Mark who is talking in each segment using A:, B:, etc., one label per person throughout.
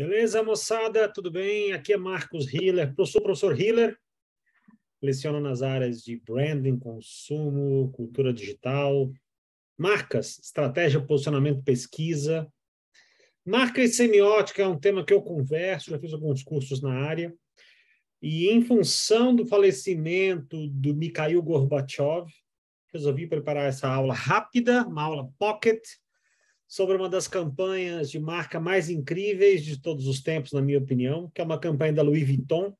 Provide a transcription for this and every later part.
A: Beleza, moçada? Tudo bem? Aqui é Marcos Hiller. Eu sou o professor Hiller. Leciono nas áreas de branding, consumo, cultura digital, marcas, estratégia, posicionamento, pesquisa. Marca e semiótica é um tema que eu converso, já fiz alguns cursos na área. E em função do falecimento do Mikhail Gorbachev, resolvi preparar essa aula rápida, uma aula pocket, sobre uma das campanhas de marca mais incríveis de todos os tempos, na minha opinião, que é uma campanha da Louis Vuitton,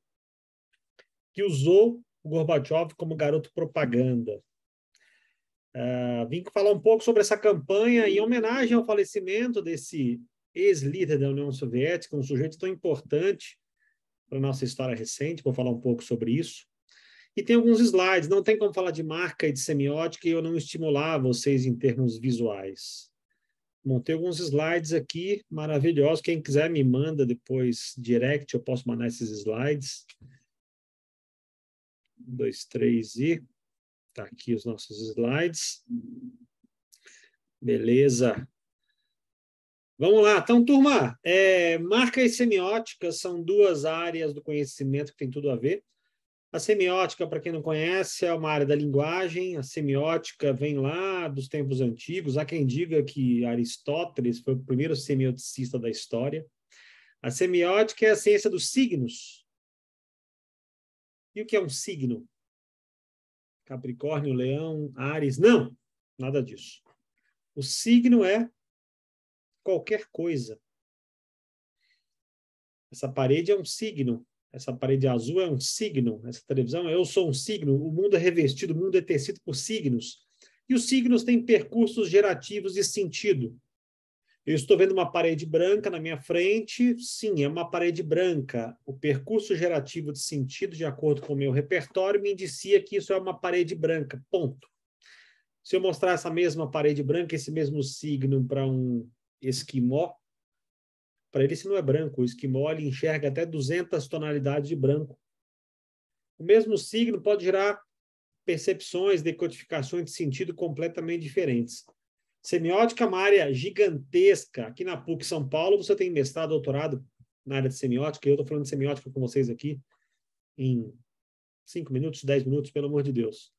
A: que usou o Gorbachev como garoto propaganda. Uh, vim falar um pouco sobre essa campanha em homenagem ao falecimento desse ex-líder da União Soviética, um sujeito tão importante para a nossa história recente. Vou falar um pouco sobre isso. E tem alguns slides. Não tem como falar de marca e de semiótica e eu não estimular vocês em termos visuais. Montei alguns slides aqui maravilhosos. Quem quiser me manda depois direct, eu posso mandar esses slides. Um, dois, três e. Tá aqui os nossos slides. Beleza. Vamos lá, então, turma. É, marcas semióticas são duas áreas do conhecimento que tem tudo a ver. A semiótica, para quem não conhece, é uma área da linguagem. A semiótica vem lá dos tempos antigos. Há quem diga que Aristóteles foi o primeiro semioticista da história. A semiótica é a ciência dos signos. E o que é um signo? Capricórnio, Leão, Ares? Não, nada disso. O signo é qualquer coisa. Essa parede é um signo. Essa parede azul é um signo, essa televisão, eu sou um signo, o mundo é revestido, o mundo é tecido por signos. E os signos têm percursos gerativos e sentido. Eu estou vendo uma parede branca na minha frente, sim, é uma parede branca. O percurso gerativo de sentido, de acordo com o meu repertório, me indicia que isso é uma parede branca, ponto. Se eu mostrar essa mesma parede branca, esse mesmo signo para um esquimó, para ele, isso não é branco. O esquimó ele enxerga até 200 tonalidades de branco. O mesmo signo pode gerar percepções, decodificações de sentido completamente diferentes. Semiótica é uma área gigantesca. Aqui na PUC São Paulo, você tem mestrado, doutorado na área de semiótica. Eu estou falando de semiótica com vocês aqui em 5 minutos, 10 minutos, pelo amor de Deus.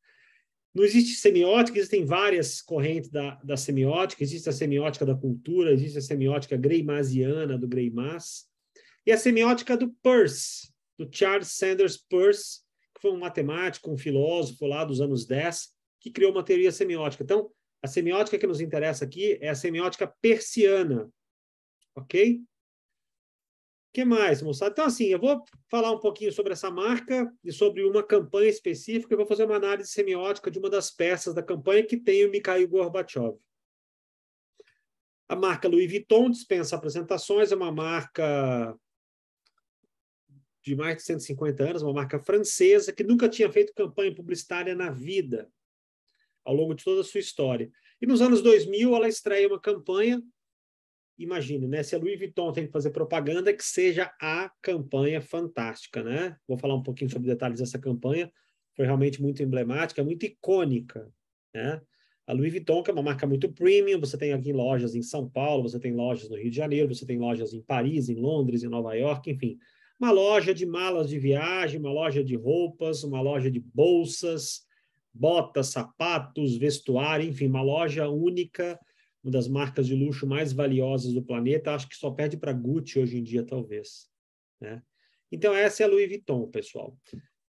A: Não existe semiótica, existem várias correntes da, da semiótica. Existe a semiótica da cultura, existe a semiótica greimasiana, do Greimas, e a semiótica do Peirce, do Charles Sanders Peirce, que foi um matemático, um filósofo lá dos anos 10, que criou uma teoria semiótica. Então, a semiótica que nos interessa aqui é a semiótica persiana, ok? que mais, moçada? Então, assim, eu vou falar um pouquinho sobre essa marca e sobre uma campanha específica. Eu vou fazer uma análise semiótica de uma das peças da campanha que tem o Mikhail Gorbachev. A marca Louis Vuitton dispensa apresentações, é uma marca de mais de 150 anos, uma marca francesa que nunca tinha feito campanha publicitária na vida, ao longo de toda a sua história. E nos anos 2000, ela estreia uma campanha imagine, né? Se a Louis Vuitton tem que fazer propaganda, que seja a campanha fantástica, né? Vou falar um pouquinho sobre detalhes dessa campanha. Foi realmente muito emblemática, muito icônica, né? A Louis Vuitton, que é uma marca muito premium, você tem aqui lojas em São Paulo, você tem lojas no Rio de Janeiro, você tem lojas em Paris, em Londres, em Nova York, enfim. Uma loja de malas de viagem, uma loja de roupas, uma loja de bolsas, botas, sapatos, vestuário, enfim, uma loja única uma das marcas de luxo mais valiosas do planeta, acho que só perde para Gucci hoje em dia, talvez. Né? Então, essa é a Louis Vuitton, pessoal.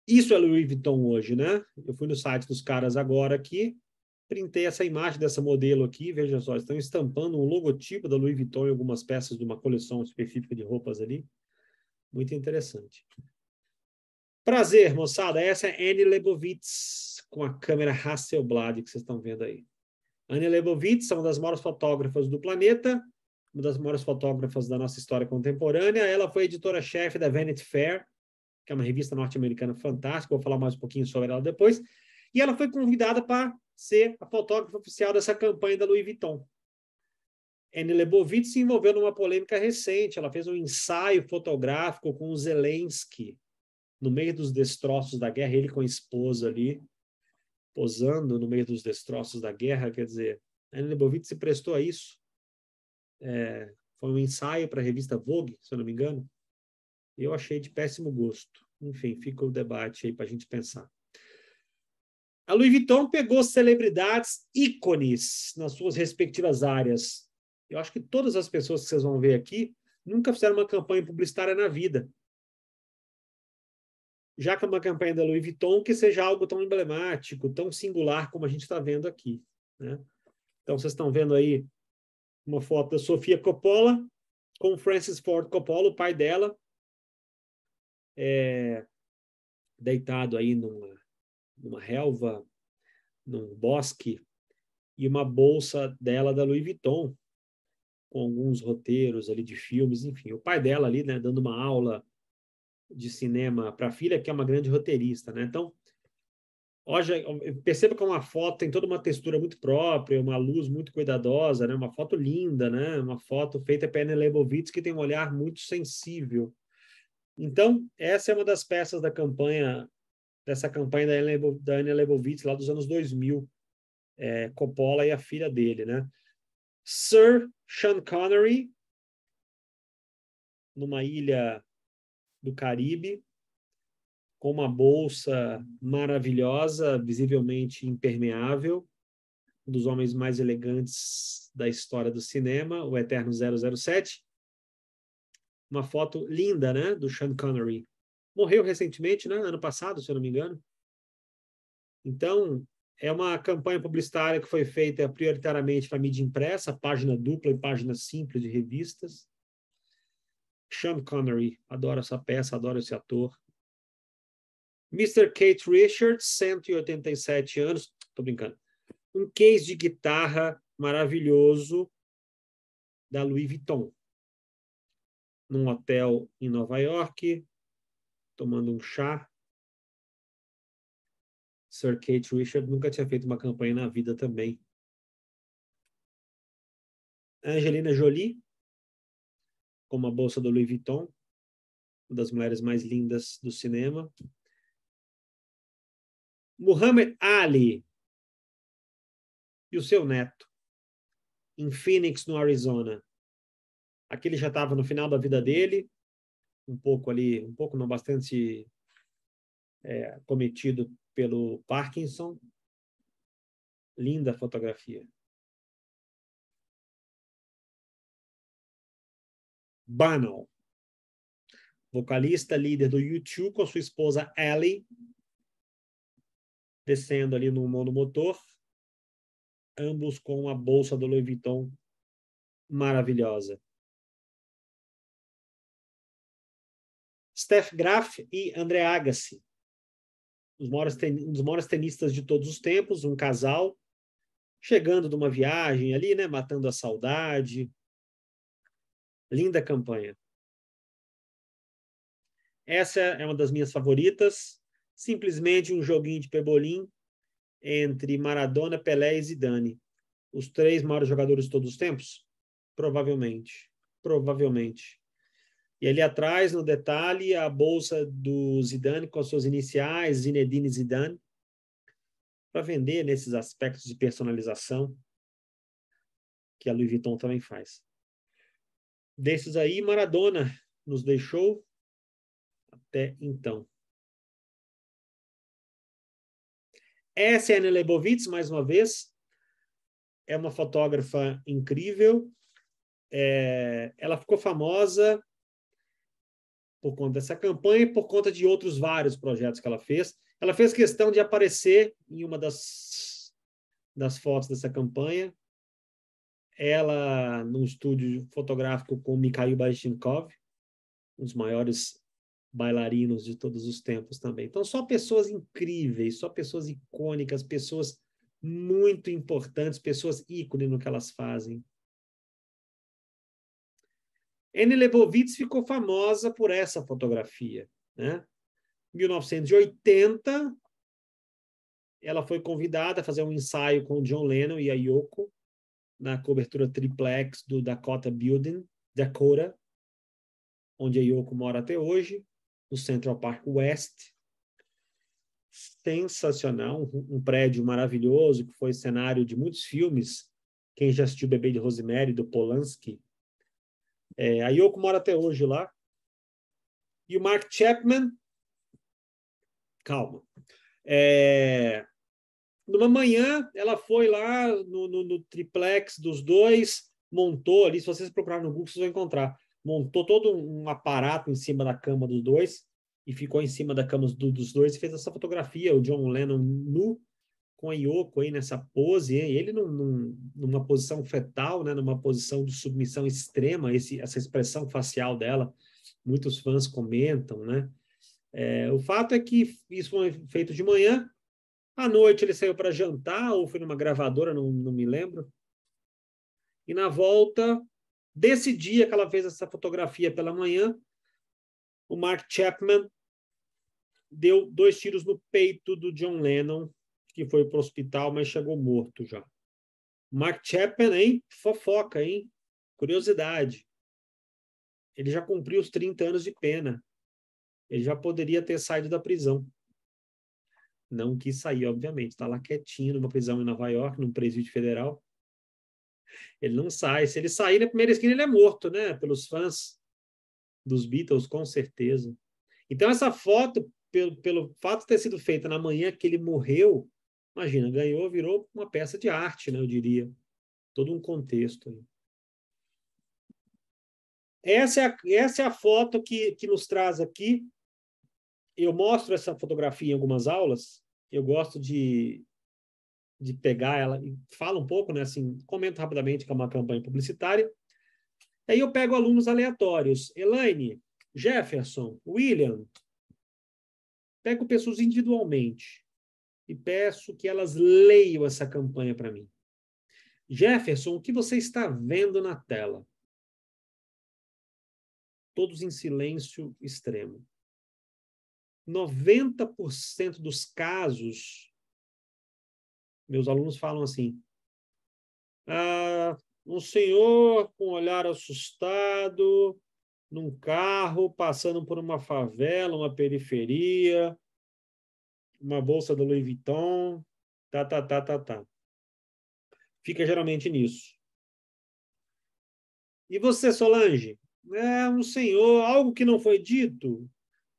A: Isso é Louis Vuitton hoje, né? Eu fui no site dos caras agora aqui, printei essa imagem dessa modelo aqui, veja só, estão estampando um logotipo da Louis Vuitton em algumas peças de uma coleção específica de roupas ali. Muito interessante. Prazer, moçada. Essa é Annie Lebovitz com a câmera Hasselblad que vocês estão vendo aí. Anne Leibovitz, uma das maiores fotógrafas do planeta, uma das maiores fotógrafas da nossa história contemporânea. Ela foi editora-chefe da Vanity Fair, que é uma revista norte-americana fantástica. Vou falar mais um pouquinho sobre ela depois. E ela foi convidada para ser a fotógrafa oficial dessa campanha da Louis Vuitton. Anne Lebovitz se envolveu numa polêmica recente. Ela fez um ensaio fotográfico com o Zelensky no meio dos destroços da guerra, ele com a esposa ali posando no meio dos destroços da guerra. Quer dizer, Annie Leibovitz se prestou a isso. É, foi um ensaio para a revista Vogue, se eu não me engano. Eu achei de péssimo gosto. Enfim, fica o debate aí para a gente pensar. A Louis Vuitton pegou celebridades ícones nas suas respectivas áreas. Eu acho que todas as pessoas que vocês vão ver aqui nunca fizeram uma campanha publicitária na vida já que é uma campanha da Louis Vuitton, que seja algo tão emblemático, tão singular como a gente está vendo aqui. Né? Então, vocês estão vendo aí uma foto da Sofia Coppola com Francis Ford Coppola, o pai dela, é, deitado aí numa, numa relva, num bosque, e uma bolsa dela da Louis Vuitton, com alguns roteiros ali de filmes, enfim. O pai dela ali, né, dando uma aula de cinema para a filha, que é uma grande roteirista, né? Então, hoje, perceba que é uma foto tem toda uma textura muito própria, uma luz muito cuidadosa, né? Uma foto linda, né? Uma foto feita pela Leibovitz, que tem um olhar muito sensível. Então, essa é uma das peças da campanha, dessa campanha da Anne Leibovitz, lá dos anos 2000, é, Coppola e a filha dele, né? Sir Sean Connery, numa ilha do Caribe, com uma bolsa maravilhosa, visivelmente impermeável, um dos homens mais elegantes da história do cinema, o eterno 007. Uma foto linda, né, do Sean Connery. Morreu recentemente, né, ano passado, se eu não me engano. Então, é uma campanha publicitária que foi feita prioritariamente para mídia impressa, página dupla e página simples de revistas. Sean Connery, adoro essa peça, adoro esse ator. Mr. Kate Richards, 187 anos, tô brincando. Um case de guitarra maravilhoso da Louis Vuitton. Num hotel em Nova York, tomando um chá. Sir Kate Richard nunca tinha feito uma campanha na vida também. Angelina Jolie, como a bolsa do Louis Vuitton, uma das mulheres mais lindas do cinema. Muhammad Ali e o seu neto, em Phoenix, no Arizona. Aqui ele já estava no final da vida dele, um pouco ali, um pouco não, bastante é, cometido pelo Parkinson. Linda fotografia. Bannon, vocalista líder do U2 com sua esposa Ellie, descendo ali no monomotor, ambos com uma bolsa do Louis Vuitton maravilhosa. Steph Graf e André Agassi, um dos maiores tenistas de todos os tempos, um casal, chegando de uma viagem ali, né, matando a saudade, Linda campanha. Essa é uma das minhas favoritas. Simplesmente um joguinho de pebolim entre Maradona, Pelé e Zidane. Os três maiores jogadores de todos os tempos? Provavelmente. Provavelmente. E ali atrás, no detalhe, a bolsa do Zidane com as suas iniciais, Zinedine Zidane, para vender nesses aspectos de personalização que a Louis Vuitton também faz desses aí, Maradona nos deixou. Até então. Essa é a Ana mais uma vez. É uma fotógrafa incrível. É, ela ficou famosa por conta dessa campanha e por conta de outros vários projetos que ela fez. Ela fez questão de aparecer em uma das, das fotos dessa campanha ela num estúdio fotográfico com Mikhail Baryshnikov, um dos maiores bailarinos de todos os tempos também. Então, só pessoas incríveis, só pessoas icônicas, pessoas muito importantes, pessoas ícone no que elas fazem. Anne Leibovitz ficou famosa por essa fotografia. Né? 1980, ela foi convidada a fazer um ensaio com John Lennon e a Yoko na cobertura triplex do Dakota Building, Dakota, onde a Yoko mora até hoje, no Central Park West. Sensacional, um, um prédio maravilhoso que foi cenário de muitos filmes. Quem já assistiu Bebê de Rosemary, do Polanski. É, a Yoko mora até hoje lá. E o Mark Chapman, calma, é, numa manhã, ela foi lá no, no, no, triplex dos dois, montou ali. Se vocês procurarem no Google, vocês vão encontrar. Montou todo um aparato em cima da cama dos dois e ficou em cima da cama do, dos dois e fez essa fotografia. O John Lennon nu, com a Yoko aí nessa pose, ele num, num, numa posição fetal, né, numa posição de submissão extrema, esse, essa expressão facial dela, muitos fãs comentam, né? É, o fato é que isso foi feito de manhã, à noite ele saiu para jantar ou foi numa gravadora, não, não me lembro. E na volta, desse dia que ela fez essa fotografia pela manhã, o Mark Chapman deu dois tiros no peito do John Lennon, que foi para o hospital, mas chegou morto já. Mark Chapman, hein? Fofoca, hein? Curiosidade. Ele já cumpriu os 30 anos de pena. Ele já poderia ter saído da prisão não quis sair, obviamente. Está lá quietinho numa prisão em Nova York, num presídio federal. Ele não sai. Se ele sair na primeira esquina, ele é morto, né? Pelos fãs dos Beatles, com certeza. Então, essa foto, pelo, pelo fato de ter sido feita na manhã que ele morreu, imagina, ganhou, virou uma peça de arte, né? Eu diria. Todo um contexto aí. Essa é a, essa é a foto que, que nos traz aqui eu mostro essa fotografia em algumas aulas, eu gosto de, de pegar ela e falo um pouco, né, assim, comento rapidamente que é uma campanha publicitária. Aí eu pego alunos aleatórios, Elaine, Jefferson, William. Pego pessoas individualmente e peço que elas leiam essa campanha para mim. Jefferson, o que você está vendo na tela? Todos em silêncio extremo. 90% dos casos, meus alunos falam assim: ah, um senhor com um olhar assustado, num carro, passando por uma favela, uma periferia, uma bolsa da Louis Vuitton, tá, tá, tá, tá, tá. Fica geralmente nisso. E você, Solange? É um senhor, algo que não foi dito,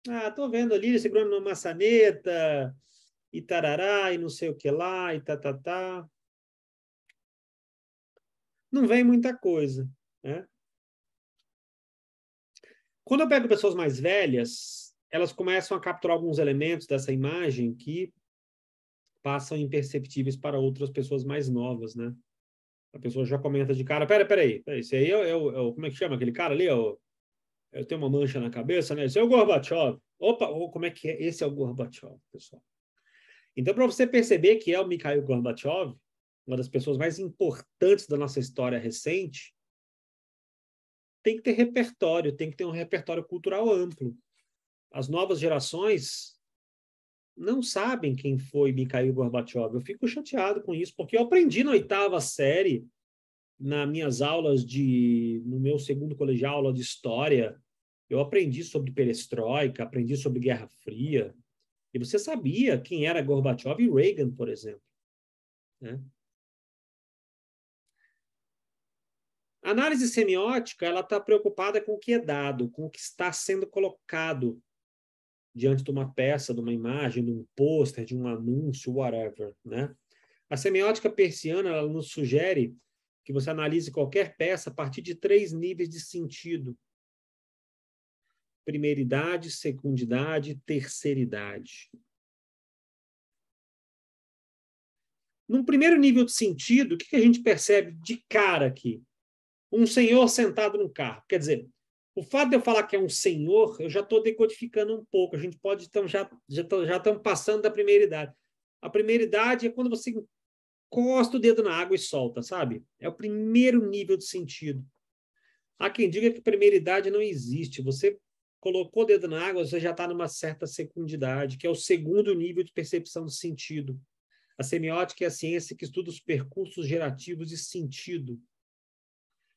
A: ah, tô vendo ali, segurando uma maçaneta, e tarará, e não sei o que lá, e tá, tá, tá. Não vem muita coisa, né? Quando eu pego pessoas mais velhas, elas começam a capturar alguns elementos dessa imagem que passam imperceptíveis para outras pessoas mais novas, né? A pessoa já comenta de cara, pera, pera aí, aí esse aí é, é o, é o, como é que chama aquele cara ali? É o, eu tenho uma mancha na cabeça, né? Esse é o Gorbachev. Opa, oh, como é que é? Esse é o Gorbachev, pessoal. Então, para você perceber que é o Mikhail Gorbachev, uma das pessoas mais importantes da nossa história recente, tem que ter repertório, tem que ter um repertório cultural amplo. As novas gerações não sabem quem foi Mikhail Gorbachev. Eu fico chateado com isso, porque eu aprendi na oitava série nas minhas aulas de no meu segundo colegial aula de história, eu aprendi sobre perestroika, aprendi sobre Guerra Fria. E você sabia quem era Gorbachev e Reagan, por exemplo. Né? A análise semiótica ela está preocupada com o que é dado, com o que está sendo colocado diante de uma peça, de uma imagem, de um pôster, de um anúncio, whatever. Né? A semiótica persiana ela nos sugere que você analise qualquer peça a partir de três níveis de sentido: primeiridade, secundidade, terceiridade. Num primeiro nível de sentido, o que a gente percebe de cara aqui? Um senhor sentado num carro. Quer dizer, o fato de eu falar que é um senhor, eu já estou decodificando um pouco. A gente pode, então, já, já, já passando da primeira idade. A primeira idade é quando você encosta o dedo na água e solta, sabe? É o primeiro nível de sentido. Há quem diga que primeira idade não existe. Você colocou o dedo na água, você já está numa certa secundidade, que é o segundo nível de percepção de sentido. A semiótica é a ciência que estuda os percursos gerativos de sentido.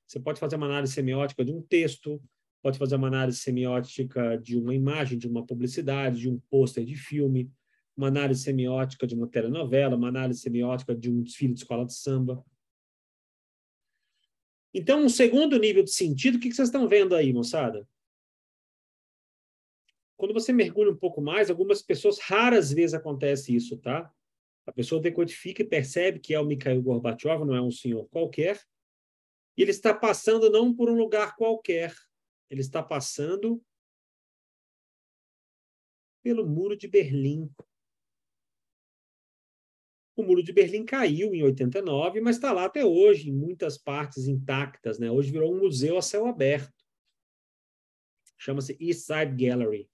A: Você pode fazer uma análise semiótica de um texto, pode fazer uma análise semiótica de uma imagem, de uma publicidade, de um pôster de filme, uma análise semiótica de uma telenovela, uma análise semiótica de um desfile de escola de samba. Então, um segundo nível de sentido, o que vocês estão vendo aí, moçada? Quando você mergulha um pouco mais, algumas pessoas, raras vezes acontece isso, tá? A pessoa decodifica e percebe que é o Mikhail Gorbachev, não é um senhor qualquer, e ele está passando não por um lugar qualquer, ele está passando pelo Muro de Berlim. O Muro de Berlim caiu em 89, mas está lá até hoje, em muitas partes intactas. Né? Hoje virou um museu a céu aberto. Chama-se East Side Gallery.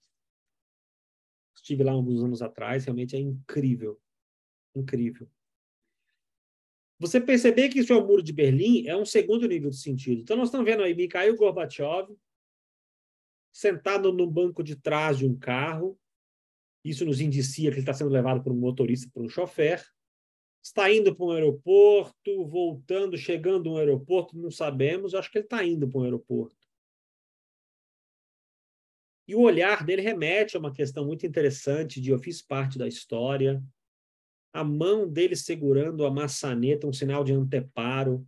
A: Estive lá alguns anos atrás, realmente é incrível. Incrível. Você perceber que isso é o Muro de Berlim é um segundo nível de sentido. Então, nós estamos vendo aí Mikhail Gorbachev sentado no banco de trás de um carro. Isso nos indicia que ele está sendo levado por um motorista, por um chofer está indo para um aeroporto, voltando, chegando a um aeroporto, não sabemos, acho que ele está indo para um aeroporto. E o olhar dele remete a uma questão muito interessante de eu fiz parte da história, a mão dele segurando a maçaneta, um sinal de anteparo,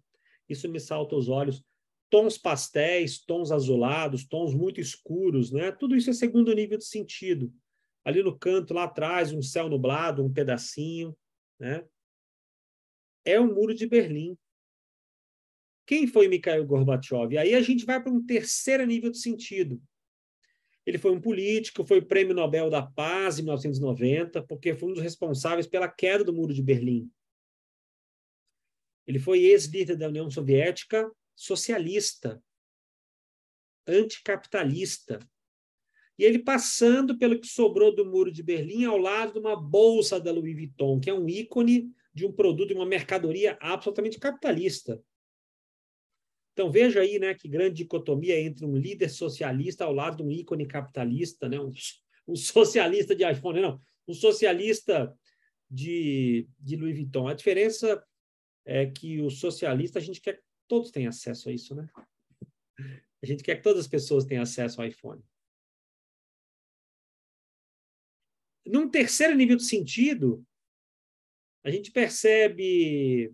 A: isso me salta aos olhos. Tons pastéis, tons azulados, tons muito escuros, né? Tudo isso é segundo nível de sentido. Ali no canto, lá atrás, um céu nublado, um pedacinho, né? é o Muro de Berlim. Quem foi Mikhail Gorbachev? aí a gente vai para um terceiro nível de sentido. Ele foi um político, foi prêmio Nobel da Paz em 1990, porque foi um dos responsáveis pela queda do Muro de Berlim. Ele foi ex-líder da União Soviética socialista, anticapitalista. E ele passando pelo que sobrou do Muro de Berlim ao lado de uma bolsa da Louis Vuitton, que é um ícone de um produto, de uma mercadoria absolutamente capitalista. Então veja aí, né, que grande dicotomia entre um líder socialista ao lado de um ícone capitalista, né, um, um socialista de iPhone, não, um socialista de, de Louis Vuitton. A diferença é que o socialista a gente quer que todos tenham acesso a isso, né? A gente quer que todas as pessoas tenham acesso ao iPhone. Num terceiro nível de sentido, a gente percebe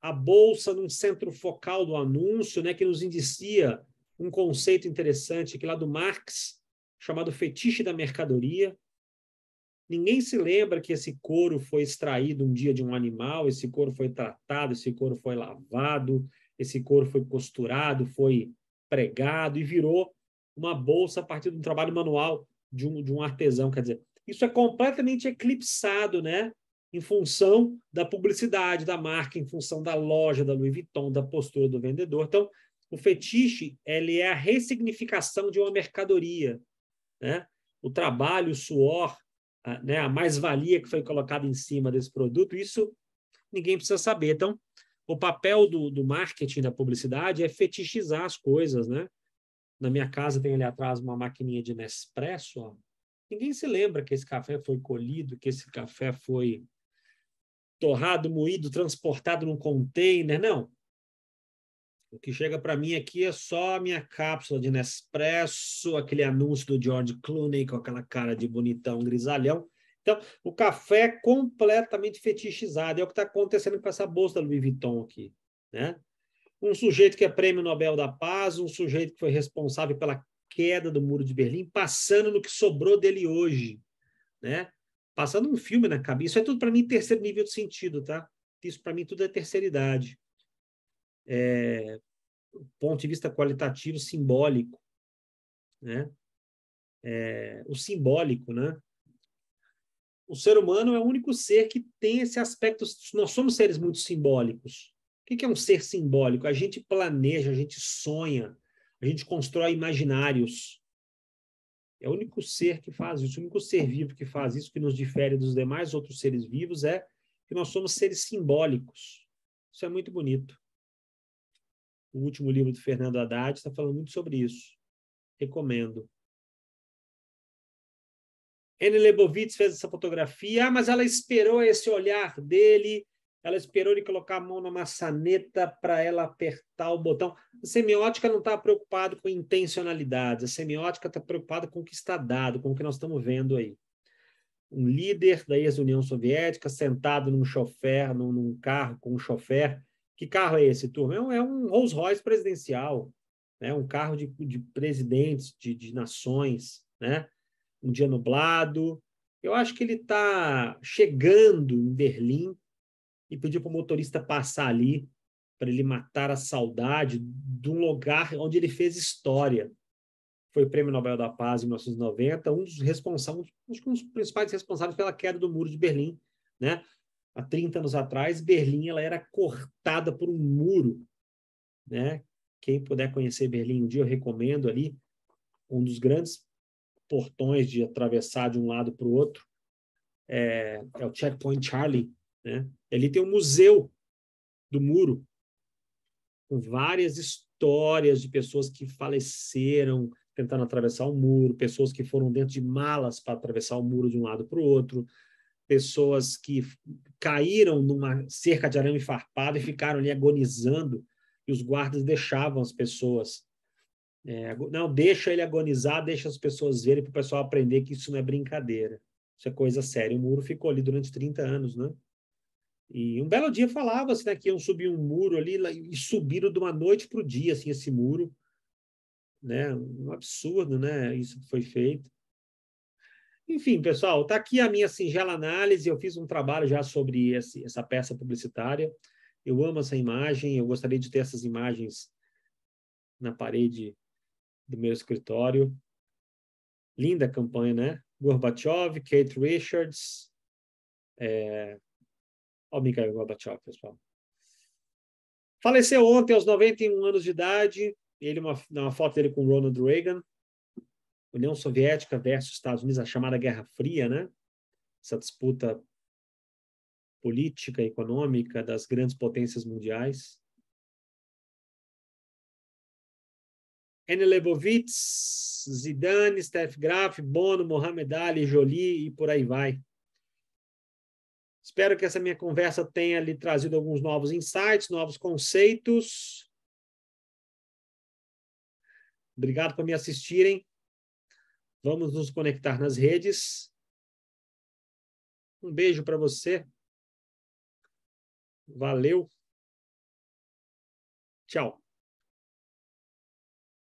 A: a bolsa num centro focal do anúncio, né, que nos indicia um conceito interessante que lá do Marx, chamado fetiche da mercadoria. Ninguém se lembra que esse couro foi extraído um dia de um animal, esse couro foi tratado, esse couro foi lavado, esse couro foi costurado, foi pregado e virou uma bolsa a partir de um trabalho manual de um, de um artesão. Quer dizer, isso é completamente eclipsado né, em função da publicidade da marca, em função da loja, da Louis Vuitton, da postura do vendedor. Então, o fetiche ele é a ressignificação de uma mercadoria, né? O trabalho, o suor, a, né? a mais-valia que foi colocada em cima desse produto, isso ninguém precisa saber. Então, o papel do, do marketing, da publicidade, é fetichizar as coisas, né? Na minha casa tem ali atrás uma maquininha de Nespresso, ó. Ninguém se lembra que esse café foi colhido, que esse café foi torrado, moído, transportado num container, não. O que chega para mim aqui é só a minha cápsula de Nespresso, aquele anúncio do George Clooney com aquela cara de bonitão grisalhão. Então, o café é completamente fetichizado. É o que está acontecendo com essa bolsa da Louis Vuitton aqui. Né? Um sujeito que é prêmio Nobel da Paz, um sujeito que foi responsável pela queda do Muro de Berlim, passando no que sobrou dele hoje. Né? passando um filme na cabeça. Isso é tudo para mim terceiro nível de sentido, tá? Isso para mim tudo é terceira idade. É, ponto de vista qualitativo, simbólico, né? É, o simbólico, né? O ser humano é o único ser que tem esse aspecto. Nós somos seres muito simbólicos. O que é um ser simbólico? A gente planeja, a gente sonha, a gente constrói imaginários. É o único ser que faz isso, o único ser vivo que faz isso, que nos difere dos demais outros seres vivos, é que nós somos seres simbólicos. Isso é muito bonito. O último livro do Fernando Haddad está falando muito sobre isso. Recomendo. Anne Lebovitz fez essa fotografia, ah, mas ela esperou esse olhar dele ela esperou ele colocar a mão na maçaneta para ela apertar o botão. A semiótica não está preocupada com intencionalidades, a semiótica está preocupada com o que está dado, com o que nós estamos vendo aí. Um líder da ex-União Soviética sentado num chofer, num, num, carro com um chofer. Que carro é esse, turma? É um, é um Rolls Royce presidencial, né? um carro de, de presidentes, de, de nações, né? um dia nublado. Eu acho que ele está chegando em Berlim e pedir para o motorista passar ali para ele matar a saudade de um lugar onde ele fez história. Foi Prêmio Nobel da Paz em 1990, um dos responsáveis, um dos principais responsáveis pela queda do Muro de Berlim, né? Há 30 anos atrás, Berlim ela era cortada por um muro, né? Quem puder conhecer Berlim um dia, eu recomendo ali um dos grandes portões de atravessar de um lado para o outro. É, é o Checkpoint Charlie, né? Ali tem o um museu do muro, com várias histórias de pessoas que faleceram tentando atravessar o muro, pessoas que foram dentro de malas para atravessar o muro de um lado para o outro, pessoas que caíram numa cerca de arame farpado e ficaram ali agonizando, e os guardas deixavam as pessoas. É, não, deixa ele agonizar, deixa as pessoas verem para o pessoal aprender que isso não é brincadeira. Isso é coisa séria. O muro ficou ali durante 30 anos, né? E um belo dia falava-se né, que iam subir um muro ali e subiram de uma noite para o dia assim, esse muro. Né? Um absurdo, né? Isso que foi feito. Enfim, pessoal, está aqui a minha singela análise. Eu fiz um trabalho já sobre esse, essa peça publicitária. Eu amo essa imagem. Eu gostaria de ter essas imagens na parede do meu escritório. Linda campanha, né? Gorbachev, Kate Richards, é, ao Mikhail Gorbachev, pessoal. Faleceu ontem, aos 91 anos de idade, ele uma, uma foto dele com Ronald Reagan, União Soviética versus Estados Unidos, a chamada Guerra Fria, né? Essa disputa política, econômica das grandes potências mundiais. N. Leibovitz, Zidane, Steph Graf, Bono, Mohamed Ali, Jolie e por aí vai. Espero que essa minha conversa tenha lhe trazido alguns novos insights, novos conceitos. Obrigado por me assistirem. Vamos nos conectar nas redes. Um beijo para você. Valeu. Tchau.